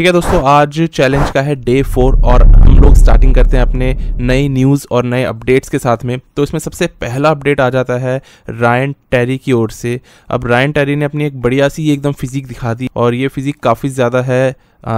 ठीक है दोस्तों आज चैलेंज का है डे फोर और हम लोग स्टार्टिंग करते हैं अपने नई न्यूज़ और नए अपडेट्स के साथ में तो इसमें सबसे पहला अपडेट आ जाता है रायन टेरी की ओर से अब रायन टेरी ने अपनी एक बढ़िया सी एकदम फिजिक दिखा दी और ये फिजिक काफ़ी ज़्यादा है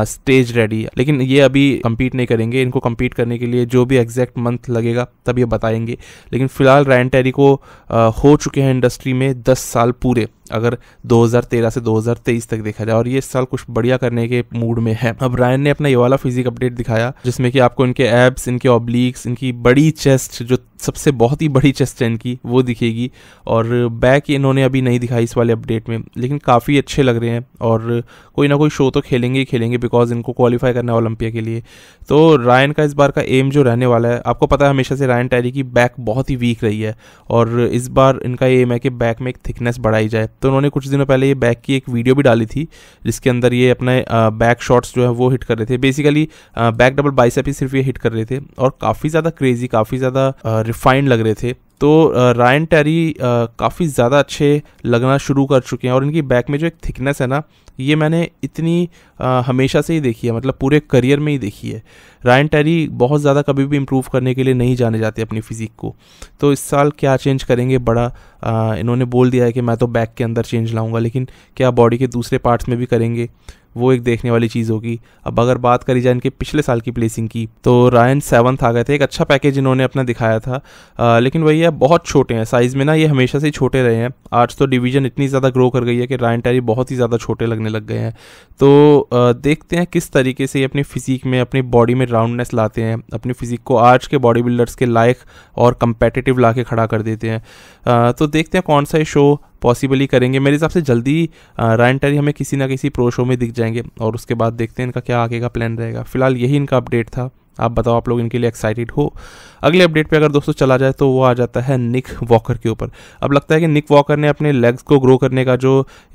स्टेज uh, रेडी लेकिन ये अभी कम्पीट नहीं करेंगे इनको कम्पीट करने के लिए जो भी एग्जैक्ट मंथ लगेगा तब ये बताएंगे लेकिन फिलहाल रैन टेरी को uh, हो चुके हैं इंडस्ट्री में दस साल पूरे अगर 2013 से 2023 तक देखा जाए और ये इस साल कुछ बढ़िया करने के मूड में है अब रायन ने अपना ये वाला फिजिक अपडेट दिखाया जिसमें कि आपको इनके एब्स इनके ऑब्लिक्स इनकी बड़ी चेस्ट जो सबसे बहुत ही बड़ी चेस्ट है इनकी वो दिखेगी और बैक इन्होंने अभी नहीं दिखाई इस वाले अपडेट में लेकिन काफ़ी अच्छे लग रहे हैं और कोई ना कोई शो तो खेलेंगे ही खेलेंगे बिकॉज इनको क्वालिफाई करना है ओलंपिया के लिए तो रायन का इस बार का एम जो रहने वाला है आपको पता है हमेशा से रायन टैरी की बैक बहुत ही वीक रही है और इस बार इनका एम है कि बैक में एक थिकनेस बढ़ाई जाए तो उन्होंने कुछ दिनों पहले ये बैक की एक वीडियो भी डाली थी जिसके अंदर ये अपने बैक शॉट्स जो है वो हिट कर रहे थे बेसिकली बैक डबल बाइसेप ही सिर्फ ये हिट कर रहे थे और काफ़ी ज़्यादा क्रेजी काफ़ी ज़्यादा रिफाइंड लग रहे थे तो रायन टेरी काफ़ी ज़्यादा अच्छे लगना शुरू कर चुके हैं और इनकी बैक में जो एक थिकनेस है ना ये मैंने इतनी आ, हमेशा से ही देखी है मतलब पूरे करियर में ही देखी है रायन टेरी बहुत ज़्यादा कभी भी इम्प्रूव करने के लिए नहीं जाने जाते अपनी फिज़िक को तो इस साल क्या चेंज करेंगे बड़ा आ, इन्होंने बोल दिया है कि मैं तो बैक के अंदर चेंज लाऊंगा लेकिन क्या बॉडी के दूसरे पार्ट्स में भी करेंगे वो एक देखने वाली चीज़ होगी अब अगर बात करी जाए इनके पिछले साल की प्लेसिंग की तो रायन सेवन्थ आ गए थे एक अच्छा पैकेज इन्होंने अपना दिखाया था आ, लेकिन वही है बहुत छोटे हैं साइज़ में ना ये हमेशा से ही छोटे रहे हैं आज तो डिवीज़न इतनी ज़्यादा ग्रो कर गई है कि रायन टेरी बहुत ही ज़्यादा छोटे लगने लग गए हैं तो आ, देखते हैं किस तरीके से ये अपनी फिजिक में अपनी बॉडी में राउंडनेस लाते हैं अपनी फिजिक को आज के बॉडी बिल्डर्स के लायक और कंपेटिटिव ला के खड़ा कर देते हैं तो देखते हैं कौन सा ये शो पॉसिबली करेंगे मेरे हिसाब से जल्दी रायन टेरी हमें किसी ना किसी प्रो शो में दिख जाएंगे और उसके बाद देखते हैं इनका क्या आगे का प्लान रहेगा फिलहाल यही इनका अपडेट था आप बताओ आप लोग इनके लिए एक्साइटेड हो अगले अपडेट पे अगर दोस्तों चला जाए तो वो आ जाता है निक वॉकर के ऊपर अब लगता है कि निक वॉकर ने अपने लेग्स को ग्रो करने का जो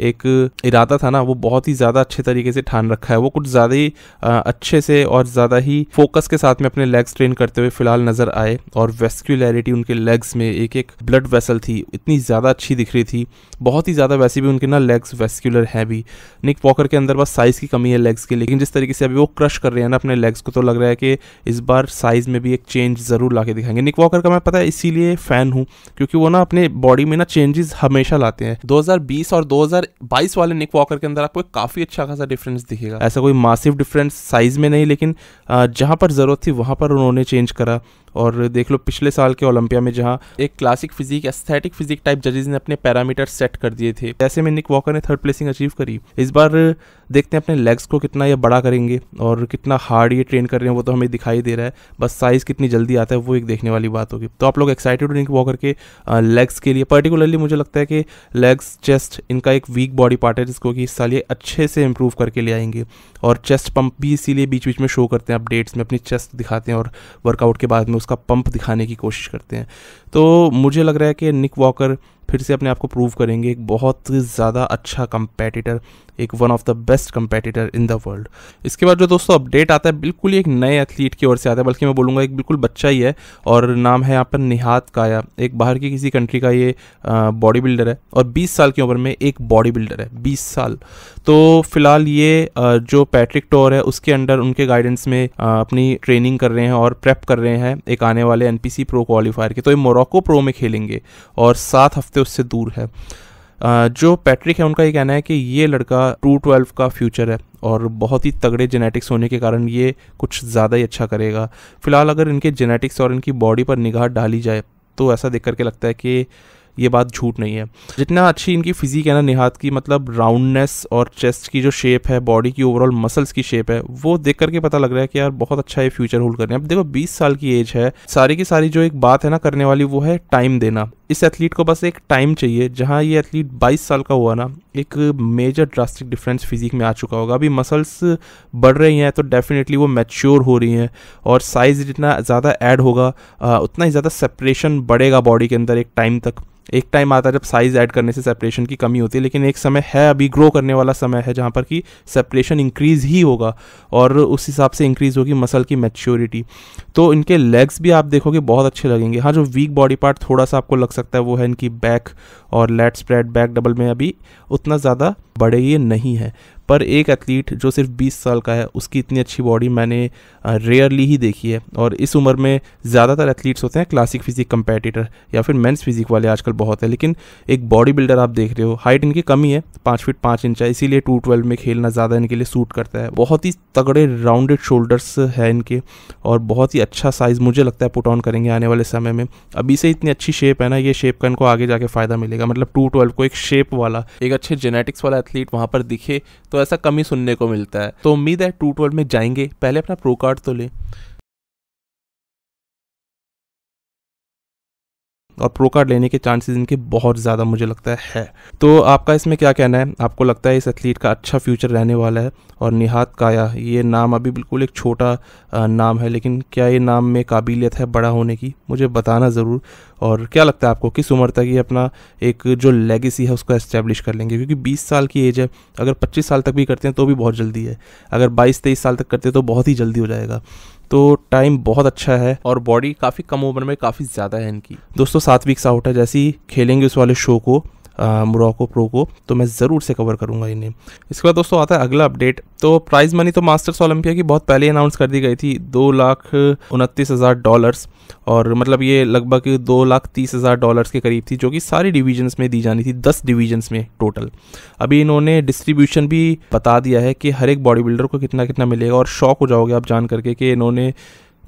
एक इरादा था ना वो बहुत ही ज़्यादा अच्छे तरीके से ठान रखा है वो कुछ ज़्यादा ही अच्छे से और ज़्यादा ही फोकस के साथ में अपने लेग्स ट्रेन करते हुए फिलहाल नज़र आए और वेस्क्यूलैरिटी उनके लेग्स में एक एक ब्लड वेसल थी इतनी ज़्यादा अच्छी दिख रही थी बहुत ही ज़्यादा वैसे भी उनके ना लेग्स वेस्क्यूलर हैं भी निक वॉकर के अंदर बस साइज़ की कमी है लेग्स की लेकिन जिस तरीके से अभी वो क्रश कर रहे हैं ना अपने लेग्स को तो लग रहा है कि इस बार साइज़ में भी एक चेंज ज़रूर ला दिखाएंगे निक वॉकर का मैं पता है इसीलिए फ़ैन हूँ क्योंकि वो ना अपने बॉडी में ना चेंजेस हमेशा लाते हैं 2020 और 2022 वाले निक वॉकर के अंदर आपको एक काफ़ी अच्छा खासा डिफरेंस दिखेगा ऐसा कोई मासिव डिफरेंस साइज़ में नहीं लेकिन जहाँ पर ज़रूरत थी वहाँ पर उन्होंने चेंज करा और देख लो पिछले साल के ओलंपिया में जहाँ एक classic physique aesthetic physique type जजेस ने अपने पैरामीटर सेट कर दिए थे ऐसे में निक वॉकर ने थर्ड प्लेसिंग अचीव करी इस बार देखते हैं अपने लेग्स को कितना ये बड़ा करेंगे और कितना हार्ड ये ट्रेन कर रहे हैं वो तो हमें दिखाई दे रहा है बस साइज़ कितनी जल्दी आता है वो एक देखने वाली बात होगी तो आप लोग एक्साइटेड हो रिंक वॉकर के लेग्स के लिए पर्टिकुलरली मुझे लगता है कि लेग्स चेस्ट इनका एक वीक बॉडी पार्ट है जिसको कि इस साल ये अच्छे से इंप्रूव करके ले आएंगे और चेस्ट पंप भी इसीलिए बीच बीच में शो करते हैं अपडेट्स में अपनी चेस्ट दिखाते हैं और वर्कआउट के बाद में उसका पंप दिखाने की कोशिश करते हैं तो मुझे लग रहा है कि निक वॉकर फिर से अपने आप को प्रूव करेंगे एक बहुत ज़्यादा अच्छा कंपेटिटर एक one of the best competitor in the world इसके बाद जो दोस्तों अपडेट आता है बिल्कुल ही एक नए एथलीट की ओर से आता है बल्कि मैं बोलूँगा एक बिल्कुल बच्चा ही है और नाम है यहाँ पर निहात काया एक बाहर की किसी कंट्री का ये बॉडी बिल्डर है और बीस साल की उम्र में एक बॉडी बिल्डर है बीस साल तो फिलहाल ये जो पैट्रिक टोर है उसके अंडर उनके गाइडेंस में अपनी ट्रेनिंग कर रहे हैं और प्रेप कर रहे हैं एक आने वाले एन प्रो क्वालिफायर के तो ये मोरक्को प्रो में खेलेंगे और सात हफ्ते सकते उससे दूर है जो पैट्रिक है उनका ये कहना है कि ये लड़का टू ट्वेल्व का फ्यूचर है और बहुत ही तगड़े जेनेटिक्स होने के कारण ये कुछ ज़्यादा ही अच्छा करेगा फिलहाल अगर इनके जेनेटिक्स और इनकी बॉडी पर निगाह डाली जाए तो ऐसा देख करके लगता है कि ये बात झूठ नहीं है जितना अच्छी इनकी फिजिक है ना निहात की मतलब राउंडनेस और चेस्ट की जो शेप है बॉडी की ओवरऑल मसल्स की शेप है वो देख करके पता लग रहा है कि यार बहुत अच्छा ये फ्यूचर होल्ड करने अब देखो 20 साल की एज है सारी की सारी जो एक बात है ना करने वाली वो है टाइम देना इस एथलीट को बस एक टाइम चाहिए जहाँ ये एथलीट 22 साल का हुआ ना एक मेजर ड्रास्टिक डिफरेंस फिजिक में आ चुका होगा अभी मसल्स बढ़ रही हैं तो डेफिनेटली वो मैच्योर हो रही हैं और साइज़ जितना ज़्यादा ऐड होगा उतना ही ज़्यादा सेपरेशन बढ़ेगा बॉडी के अंदर एक टाइम तक एक टाइम आता है जब साइज़ ऐड करने से सेपरेशन की कमी होती है लेकिन एक समय है अभी ग्रो करने वाला समय है जहाँ पर कि सेपरेशन इंक्रीज़ ही होगा और उस हिसाब से इंक्रीज़ होगी मसल की मैच्योरिटी तो इनके लेग्स भी आप देखोगे बहुत अच्छे लगेंगे हाँ जो वीक बॉडी पार्ट थोड़ा सा आपको लग सकता है वो है इनकी बैक और लेट स्प्रेड बैक डबल में अभी उतना ज़्यादा बढ़े ये नहीं है पर एक एथलीट जो सिर्फ 20 साल का है उसकी इतनी अच्छी बॉडी मैंने रेयरली ही देखी है और इस उम्र में ज़्यादातर एथलीट्स होते हैं क्लासिक फिजिक कंपेटिटर या फिर मेंस फिजिक वाले आजकल बहुत है लेकिन एक बॉडी बिल्डर आप देख रहे हो हाइट इनकी कमी है पाँच फीट पाँच इंच है इसीलिए टू ट्वेल्व में खेलना ज़्यादा इनके लिए सूट करता है बहुत ही तगड़े राउंडेड शोल्डर्स है इनके और बहुत ही अच्छा साइज़ मुझे लगता है पुट ऑन करेंगे आने वाले समय में अभी से इतनी अच्छी शेप है ना ये शेप का इनको आगे जाके फ़ायदा मिलेगा मतलब टू को एक शेप वाला एक अच्छे जेनेटिक्स वाला एथलीट वहाँ पर दिखे तो तो ऐसा कम ही सुनने को मिलता है तो उम्मीद है टू ट्वेल्व में जाएंगे पहले अपना प्रो कार्ड तो लें और प्रो कार्ड लेने के चांसेस इनके बहुत ज़्यादा मुझे लगता है तो आपका इसमें क्या कहना है आपको लगता है इस एथलीट का अच्छा फ्यूचर रहने वाला है और निहात काया ये नाम अभी बिल्कुल एक छोटा नाम है लेकिन क्या ये नाम में काबिलियत है बड़ा होने की मुझे बताना ज़रूर और क्या लगता है आपको किस उम्र तक ये अपना एक जो लेगेसी है उसको एस्टेब्लिश कर लेंगे क्योंकि 20 साल की एज है अगर 25 साल तक भी करते हैं तो भी बहुत जल्दी है अगर 22-23 साल तक करते हैं तो बहुत ही जल्दी हो जाएगा तो टाइम बहुत अच्छा है और बॉडी काफ़ी कम उम्र में काफ़ी ज़्यादा है इनकी दोस्तों है जैसे जैसी खेलेंगे उस वाले शो को मोरक्को प्रो को तो मैं ज़रूर से कवर करूँगा इन्हें इसके बाद दोस्तों आता है अगला अपडेट तो प्राइज़ मनी तो मास्टर्स ओलंपिया की बहुत पहले अनाउंस कर दी गई थी दो लाख उनतीस हज़ार डॉलर्स और मतलब ये लगभग दो लाख तीस हज़ार डॉलर्स के करीब थी जो कि सारी डिवीजन्स में दी जानी थी दस डिवीजन्स में टोटल अभी इन्होंने डिस्ट्रीब्यूशन भी बता दिया है कि हर एक बॉडी बिल्डर को कितना कितना मिलेगा और शौक हो जाओगे आप जान करके कि इन्होंने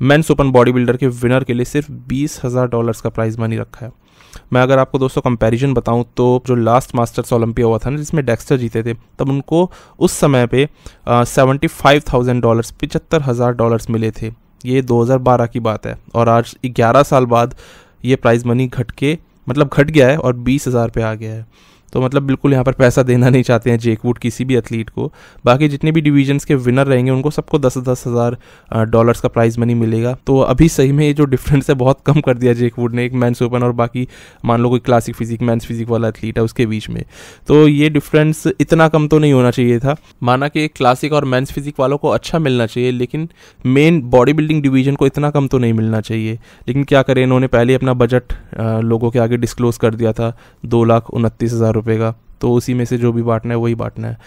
मैंस ओपन बॉडी बिल्डर के विनर के लिए सिर्फ बीस हज़ार डॉलर्स का प्राइज़ मनी रखा है मैं अगर आपको दोस्तों कंपैरिजन बताऊं तो जो लास्ट मास्टर्स ओलंपिया हुआ था ना जिसमें डेक्स्टर जीते थे तब उनको उस समय पे सेवेंटी फाइव थाउजेंड डॉलर्स पिचहत्तर हज़ार डॉलर्स मिले थे ये 2012 की बात है और आज 11 साल बाद ये प्राइज़ मनी घट के मतलब घट गया है और बीस हज़ार पे आ गया है तो मतलब बिल्कुल यहाँ पर पैसा देना नहीं चाहते हैं जेकवुड किसी भी एथलीट को बाकी जितने भी डिवीजन्स के विनर रहेंगे उनको सबको दस दस हज़ार डॉलर्स का प्राइज मनी मिलेगा तो अभी सही में ये जो डिफरेंस है बहुत कम कर दिया जेकवुड ने एक मैंस ओपन और बाकी मान लो कोई क्लासिक फिजिक मैंस फिजिक वाला एथलीट है उसके बीच में तो ये डिफरेंस इतना कम तो नहीं होना चाहिए था माना कि क्लासिक और मैंस फिजिक वालों को अच्छा मिलना चाहिए लेकिन मेन बॉडी बिल्डिंग डिवीजन को इतना कम तो नहीं मिलना चाहिए लेकिन क्या करें इन्होंने पहले अपना बजट लोगों के आगे डिस्क्लोज कर दिया था दो लाख उनतीस हज़ार रुपये का तो उसी में से जो भी बांटना है वही बांटना है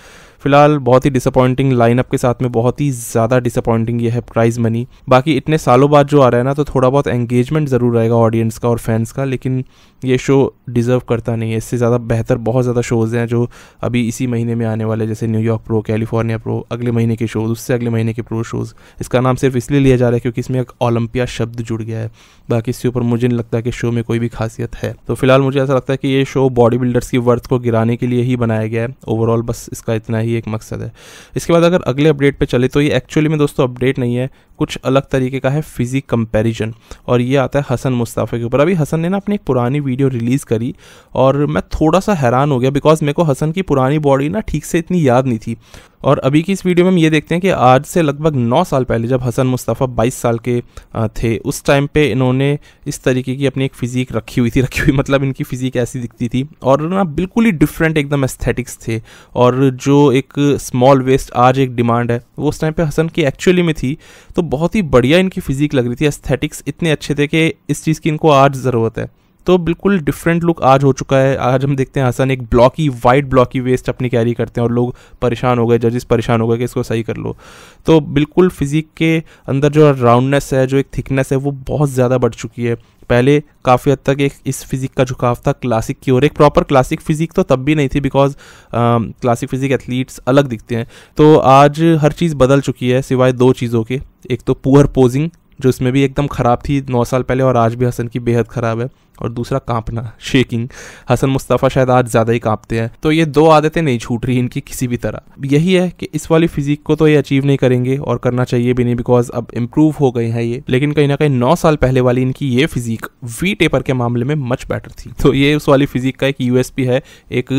फिलहाल बहुत ही डिसअपॉइंटिंग लाइनअप के साथ में बहुत ही ज़्यादा डिसअपॉइंटिंग ये है प्राइज मनी बाकी इतने सालों बाद जो आ रहा है ना तो थोड़ा बहुत एंगेजमेंट ज़रूर रहेगा ऑडियंस का और फैंस का लेकिन ये शो डिज़र्व करता नहीं है इससे ज़्यादा बेहतर बहुत ज़्यादा शोज़ हैं जो अभी इसी महीने में आने वाले जैसे न्यूयॉर्क प्रो कैलिफोर्निया प्रो अगले महीने के शोज़ उससे अगले महीने के प्रो शोज़ इसका नाम सिर्फ इसलिए लिया जा रहा है क्योंकि इसमें एक ओलंपिया शब्द जुड़ गया है बाकी इसके ऊपर मुझे नहीं लगता कि शो में कोई भी खासियत है तो फिलहाल मुझे ऐसा लगता है कि ये शो बॉडी बिल्डर्स की वर्थ को गिराने के लिए ही बनाया गया है ओवरऑल बस इसका इतना ही यही एक मकसद है इसके बाद अगर अगले अपडेट पे चले तो ये एक्चुअली में दोस्तों अपडेट नहीं है कुछ अलग तरीके का है फिजिक कंपैरिजन और ये आता है हसन मुस्ताफ़ा के ऊपर अभी हसन ने ना अपनी एक पुरानी वीडियो रिलीज़ करी और मैं थोड़ा सा हैरान हो गया बिकॉज मेरे को हसन की पुरानी बॉडी ना ठीक से इतनी याद नहीं थी और अभी की इस वीडियो में हम ये देखते हैं कि आज से लगभग नौ साल पहले जब हसन मुस्तफ़ा बाईस साल के थे उस टाइम पे इन्होंने इस तरीके की अपनी एक फ़िज़ीक रखी हुई थी रखी हुई मतलब इनकी फ़िज़ीक ऐसी दिखती थी और ना बिल्कुल ही डिफरेंट एकदम एस्थेटिक्स थे और जो एक स्मॉल वेस्ट आज एक डिमांड है वो उस टाइम पर हसन की एक्चुअली में थी तो बहुत ही बढ़िया इनकी फ़िज़ीक लग रही थी एस्थेटिक्स इतने अच्छे थे कि इस चीज़ की इनको आज ज़रूरत है तो बिल्कुल डिफरेंट लुक आज हो चुका है आज हम देखते हैं हसन एक ब्लॉकी वाइट ब्लॉकी वेस्ट अपनी कैरी करते हैं और लोग परेशान हो गए जजेस परेशान हो गए कि इसको सही कर लो तो बिल्कुल फिजिक के अंदर जो राउंडनेस है जो एक थिकनेस है वो बहुत ज़्यादा बढ़ चुकी है पहले काफ़ी हद तक एक इस फिज़िक का झुकाव था क्लासिक की ओर एक प्रॉपर क्लासिक फिज़िक तो तब भी नहीं थी बिकॉज क्लासिक फिज़िक एथलीट्स अलग दिखते हैं तो आज हर चीज़ बदल चुकी है सिवाय दो चीज़ों के एक तो पुअर पोजिंग जो इसमें भी एकदम ख़राब थी नौ साल पहले और आज भी हसन की बेहद ख़राब है और दूसरा कांपना शेकिंग हसन मुस्तफ़ा शायद आज ज़्यादा ही कांपते हैं तो ये दो आदतें नहीं छूट रही इनकी किसी भी तरह यही है कि इस वाली फिजिक को तो ये अचीव नहीं करेंगे और करना चाहिए भी नहीं बिकॉज अब इम्प्रूव हो गए हैं ये लेकिन कहीं ना कहीं नौ साल पहले वाली इनकी ये फिजिक वी टेपर के मामले में मच बेटर थी तो ये उस वाली फिजिक का एक यू है एक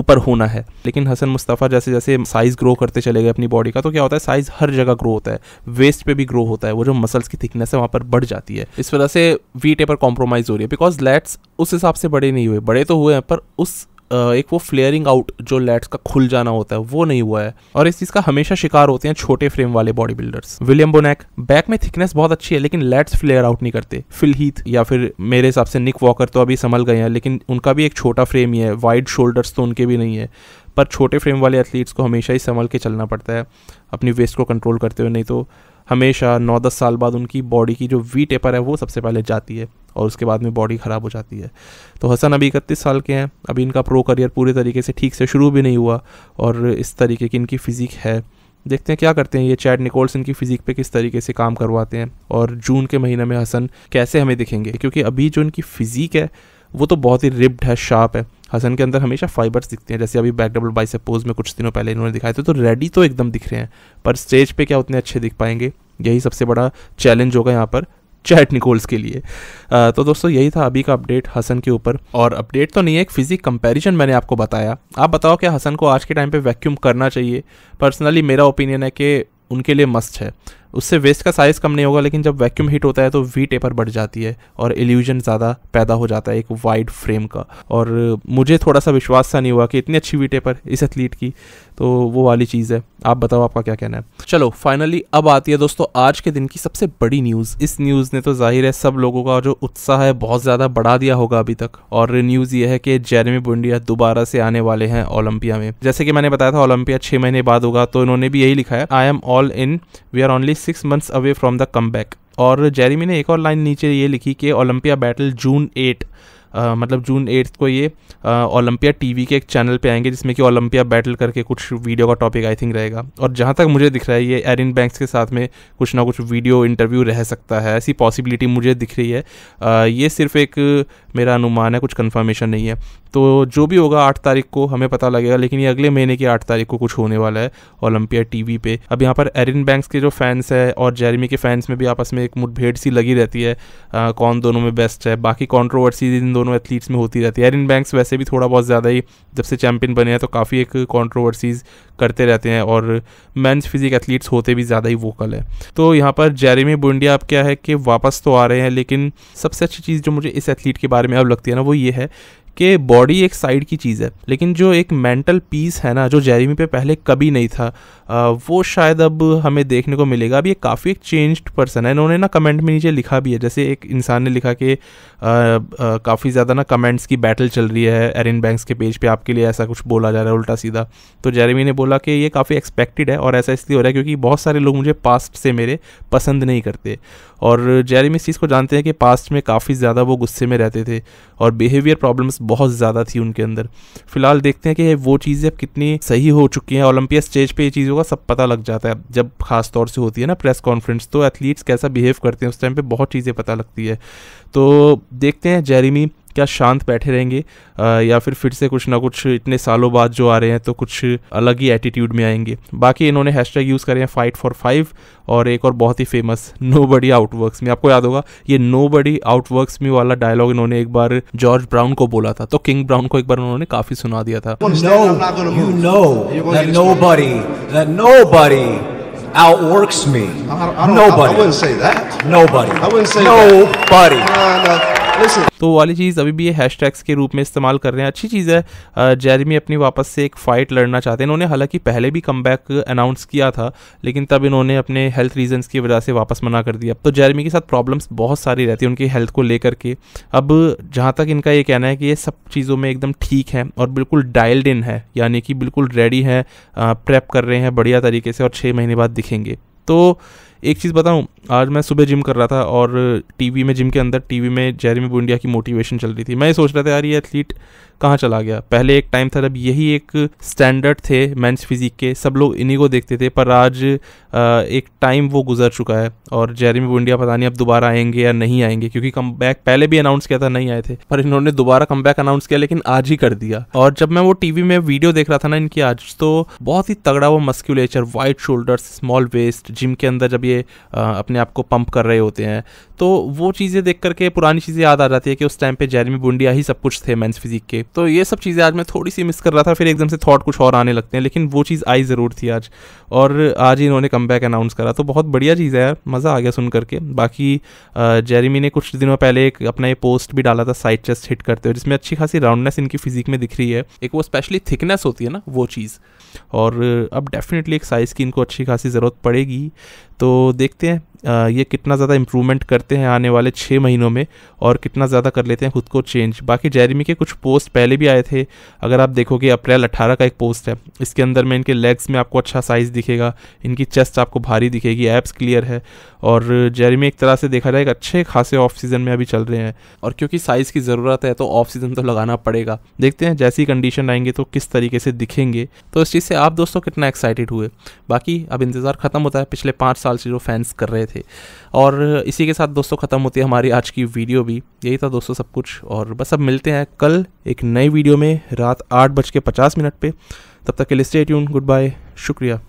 ऊपर होना है लेकिन हसन मुस्तफ़ा जैसे जैसे साइज़ ग्रो करते चले गए अपनी बॉडी का तो क्या होता है साइज़ हर जगह ग्रो होता है वेस्ट पर भी ग्रो होता है वो जो मसल्स की थिकनेस है वहाँ पर बढ़ जाती है इस वजह से वी टेपर कॉम्प्रोमाइज़ हो रही है बिकॉज बिकॉज लेट्स उस हिसाब से बड़े नहीं हुए बड़े तो हुए हैं पर उस एक वो फ्लेयरिंग आउट जो लेट्स का खुल जाना होता है वो नहीं हुआ है और इस चीज का हमेशा शिकार होते हैं छोटे फ्रेम वाले bodybuilders William Bonac back में थिकनेस बहुत अच्छी है लेकिन लेट्स फ्लेयर आउट नहीं करते फिल हीथ या फिर मेरे हिसाब से निक वॉकर तो अभी संभल गए हैं लेकिन उनका भी एक छोटा फ्रेम ही है वाइड शोल्डर्स तो उनके भी नहीं है पर छोटे फ्रेम वाले एथलीट्स को हमेशा ही संभल के चलना पड़ता है अपनी वेस्ट को कंट्रोल करते हुए नहीं तो हमेशा नौ दस साल बाद उनकी बॉडी की जो वी टेपर है वो सबसे पहले जाती है और उसके बाद में बॉडी ख़राब हो जाती है तो हसन अभी इकतीस साल के हैं अभी इनका प्रो करियर पूरे तरीके से ठीक से शुरू भी नहीं हुआ और इस तरीके की इनकी फ़िज़िक है देखते हैं क्या करते हैं ये चैट निकोल्स इनकी फिजिक पे किस तरीके से काम करवाते हैं और जून के महीने में हसन कैसे हमें दिखेंगे क्योंकि अभी जो इनकी फिजिक है वो तो बहुत ही रिब्ड है शार्प है हसन के अंदर हमेशा फाइबर्स दिखते हैं जैसे अभी बैक डबल बाइसेप पोज में कुछ दिनों पहले इन्होंने दिखाए थे तो रेडी तो एकदम दिख रहे हैं पर स्टेज पे क्या उतने अच्छे दिख पाएंगे यही सबसे बड़ा चैलेंज होगा यहाँ पर चैट निकोल्स के लिए आ, तो दोस्तों यही था अभी का अपडेट हसन के ऊपर और अपडेट तो नहीं है एक फिजिक कंपैरिजन मैंने आपको बताया आप बताओ क्या हसन को आज के टाइम पे वैक्यूम करना चाहिए पर्सनली मेरा ओपिनियन है कि उनके लिए मस्त है उससे वेस्ट का साइज़ कम नहीं होगा लेकिन जब वैक्यूम हीट होता है तो वी टेपर बढ़ जाती है और एल्यूजन ज़्यादा पैदा हो जाता है एक वाइड फ्रेम का और मुझे थोड़ा सा विश्वास सा नहीं हुआ कि इतनी अच्छी वी टेपर इस एथलीट की तो वो वाली चीज़ है आप बताओ आपका क्या कहना है चलो फाइनली अब आती है दोस्तों आज के दिन की सबसे बड़ी न्यूज़ इस न्यूज़ ने तो जाहिर है सब लोगों का जो उत्साह है बहुत ज़्यादा बढ़ा दिया होगा अभी तक और न्यूज़ ये है कि जेरेमी बुंडिया दोबारा से आने वाले हैं ओलंपिया में जैसे कि मैंने बताया था ओलंपिया छः महीने बाद होगा तो इन्होंने भी यही लिखा है I am all in we are only six months away from the come और जेरेमी ने एक और लाइन नीचे ये लिखी कि ओलंपिया बैटल जून एट आ, मतलब जून एट्थ को ये ओलंपिया टीवी के एक चैनल पे आएंगे जिसमें कि ओलंपिया बैटल करके कुछ वीडियो का टॉपिक आई थिंक रहेगा और जहाँ तक मुझे दिख रहा है ये एरिन बैंक्स के साथ में कुछ ना कुछ वीडियो इंटरव्यू रह सकता है ऐसी पॉसिबिलिटी मुझे दिख रही है आ, ये सिर्फ एक मेरा अनुमान है कुछ कन्फर्मेशन नहीं है तो जो भी होगा आठ तारीख को हमें पता लगेगा लेकिन ये अगले महीने की आठ तारीख को कुछ होने वाला है ओलंपिया टीवी पे अब यहाँ पर एरिन बैंक्स के जो फैंस हैं और जेरेमी के फैंस में भी आपस में एक मुठभेड़ सी लगी रहती है आ, कौन दोनों में बेस्ट है बाकी कॉन्ट्रोवर्सीज इन दोनों दोनों एथलीट्स में होती रहती है एरिन बैंक्स वैसे भी थोड़ा बहुत ज़्यादा ही जब से चैम्पियन बने हैं तो काफ़ी एक कॉन्ट्रोवर्सीज़ करते रहते हैं और मैंस फिजिक एथलीट्स होते भी ज़्यादा ही वोकल है तो यहाँ पर जेरेमी बुंडिया अब क्या है कि वापस तो आ रहे हैं लेकिन सबसे अच्छी चीज़ जो मुझे इस एथलीट के बारे में अब लगती है ना वो ये है कि बॉडी एक साइड की चीज़ है लेकिन जो एक मेंटल पीस है ना जो जेरेमी पे पहले कभी नहीं था वो शायद अब हमें देखने को मिलेगा अब ये काफ़ी एक चेंज्ड पर्सन है इन्होंने ना कमेंट में नीचे लिखा भी है जैसे एक इंसान ने लिखा कि काफ़ी ज़्यादा ना कमेंट्स की बैटल चल रही है एरिन बैंक्स के पेज पर आपके लिए ऐसा कुछ बोला जा रहा है उल्टा सीधा तो जेरेमी ने बोला कि ये काफ़ी एक्सपेक्टेड है और ऐसा इसलिए हो रहा है क्योंकि बहुत सारे लोग मुझे पास्ट से मेरे पसंद नहीं करते और जेरेमी इस चीज़ को जानते हैं कि पास्ट में काफ़ी ज़्यादा वो गुस्से में रहते थे और बिहेवियर प्रॉब्लम्स बहुत ज़्यादा थी उनके अंदर फिलहाल देखते हैं कि वो चीज़ें अब कितनी सही हो चुकी हैं ओलंपिया स्टेज पे ये चीज़ों का सब पता लग जाता है जब खास तौर से होती है ना प्रेस कॉन्फ्रेंस तो एथलीट्स कैसा बिहेव करते हैं उस टाइम पर बहुत चीज़ें पता लगती है तो देखते हैं जेरिमी क्या शांत बैठे रहेंगे या फिर फिर से कुछ ना कुछ इतने सालों बाद जो आ रहे हैं तो कुछ अलग ही एटीट्यूड में आएंगे बाकी इन्होंने हैश यूज़ करे हैं फाइट फॉर फाइव और एक और बहुत ही फेमस नो बडी आउटवर्क्स में आपको याद होगा ये नो बडी आउटवर्क्स में वाला डायलॉग इन्होंने एक बार जॉर्ज ब्राउन को बोला था तो किंग ब्राउन को एक बार उन्होंने काफ़ी सुना दिया था outworks me. I, I, I Nobody. I, I wouldn't say that. Nobody. I wouldn't say Nobody. that. Nobody. तो वाली चीज़ अभी भी ये हैश के रूप में इस्तेमाल कर रहे हैं अच्छी चीज़ है जेरमी अपनी वापस से एक फ़ाइट लड़ना चाहते हैं इन्होंने हालांकि पहले भी कम अनाउंस किया था लेकिन तब इन्होंने अपने हेल्थ रीजंस की वजह से वापस मना कर दिया तो जेरमी के साथ प्रॉब्लम्स बहुत सारी रहती है उनकी हेल्थ को लेकर के अब जहाँ तक इनका ये कहना है कि ये सब चीज़ों में एकदम ठीक है और बिल्कुल डायल्ड इन है यानी कि बिल्कुल रेडी है प्रेप कर रहे हैं बढ़िया तरीके से और छः महीने बाद दिखेंगे तो एक चीज़ बताऊँ आज मैं सुबह जिम कर रहा था और टीवी में जिम के अंदर टीवी में जेरेमी बुंडिया की मोटिवेशन चल रही थी मैं सोच रहा था यार ये एथलीट कहाँ चला गया पहले एक टाइम था जब यही एक स्टैंडर्ड थे मेंस फिजिक के सब लोग इन्हीं को देखते थे पर आज एक टाइम वो गुजर चुका है और जेरेमी बुंडिया पता नहीं अब दोबारा आएंगे या नहीं आएंगे क्योंकि कम पहले भी अनाउंस किया था नहीं आए थे पर इन्होंने दोबारा कम अनाउंस किया लेकिन आज ही कर दिया और जब मैं वो टीवी में वीडियो देख रहा था ना इनकी आज तो बहुत ही तगड़ा वो musculature wide shoulder small waist gym के अंदर जब ये अपने आप को पंप कर रहे होते हैं तो वो चीज़ें देख करके पुरानी चीज़ें याद आ जाती है कि उस टाइम पे जेरमी बुंडिया ही सब कुछ थे मेंस फिजिक के तो ये सब चीज़ें आज मैं थोड़ी सी मिस कर रहा था फिर एकदम से थॉट कुछ और आने लगते हैं लेकिन वो चीज़ आई ज़रूर थी आज और आज ही इन्होंने कम अनाउंस करा तो बहुत बढ़िया चीज़ है यार मज़ा आ गया सुन करके बाकी जेरिमी ने कुछ दिनों पहले एक अपना ये पोस्ट भी डाला था साइड चेस्ट हिट करते हुए जिसमें अच्छी खासी राउंडनेस इनकी फिजिक में दिख रही है एक वो स्पेशली थिकनेस होती है ना वो चीज़ और अब डेफिनेटली एक साइज़ की इनको अच्छी खासी ज़रूरत पड़ेगी तो देखते हैं ये कितना ज़्यादा इम्प्रूवमेंट करते हैं आने वाले छः महीनों में और कितना ज़्यादा कर लेते हैं खुद को चेंज बाकी जेरेमी के कुछ पोस्ट पहले भी आए थे अगर आप देखोगे अप्रैल 18 का एक पोस्ट है इसके अंदर में इनके लेग्स में आपको अच्छा साइज़ दिखेगा इनकी चेस्ट आपको भारी दिखेगी एप्स क्लियर है और जेरेमी एक तरह से देखा जाए अच्छे खासे ऑफ सीज़न में अभी चल रहे हैं और क्योंकि साइज़ की ज़रूरत है तो ऑफ सीज़न तो लगाना पड़ेगा देखते हैं जैसी कंडीशन आएंगे तो किस तरीके से दिखेंगे तो इस चीज़ से आप दोस्तों कितना एक्साइटेड हुए बाकी अब इंतज़ार ख़त्म होता है पिछले पाँच साल से जो फैंस कर रहे थे और इसी के साथ दोस्तों ख़त्म होती है हमारी आज की वीडियो भी यही था दोस्तों सब कुछ और बस अब मिलते हैं कल एक नई वीडियो में रात आठ बज के पचास मिनट पर तब तक के लिए स्टे ट्यून गुड बाय शुक्रिया